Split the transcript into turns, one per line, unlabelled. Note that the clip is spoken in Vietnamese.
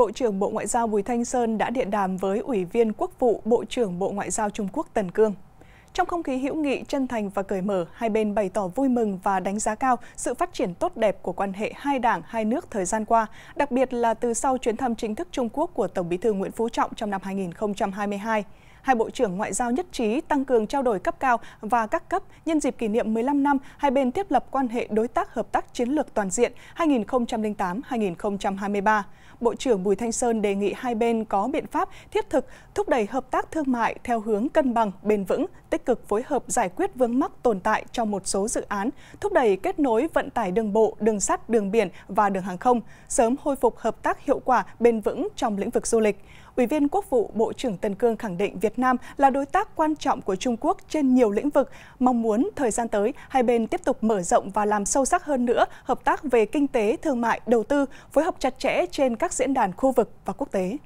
Bộ trưởng Bộ Ngoại giao Bùi Thanh Sơn đã điện đàm với Ủy viên Quốc vụ Bộ trưởng Bộ Ngoại giao Trung Quốc Tần Cương. Trong không khí hữu nghị chân thành và cởi mở, hai bên bày tỏ vui mừng và đánh giá cao sự phát triển tốt đẹp của quan hệ hai đảng, hai nước thời gian qua, đặc biệt là từ sau chuyến thăm chính thức Trung Quốc của Tổng bí thư Nguyễn Phú Trọng trong năm 2022 hai bộ trưởng ngoại giao nhất trí tăng cường trao đổi cấp cao và các cấp nhân dịp kỷ niệm 15 năm hai bên thiết lập quan hệ đối tác hợp tác chiến lược toàn diện 2008-2023. Bộ trưởng Bùi Thanh Sơn đề nghị hai bên có biện pháp thiết thực thúc đẩy hợp tác thương mại theo hướng cân bằng, bền vững, tích cực phối hợp giải quyết vướng mắc tồn tại trong một số dự án, thúc đẩy kết nối vận tải đường bộ, đường sắt, đường biển và đường hàng không, sớm hồi phục hợp tác hiệu quả bền vững trong lĩnh vực du lịch. Ủy viên Quốc vụ Bộ trưởng Tân Cương khẳng định Việt Việt Nam là đối tác quan trọng của Trung Quốc trên nhiều lĩnh vực, mong muốn thời gian tới hai bên tiếp tục mở rộng và làm sâu sắc hơn nữa hợp tác về kinh tế, thương mại, đầu tư, phối hợp chặt chẽ trên các diễn đàn khu vực và quốc tế.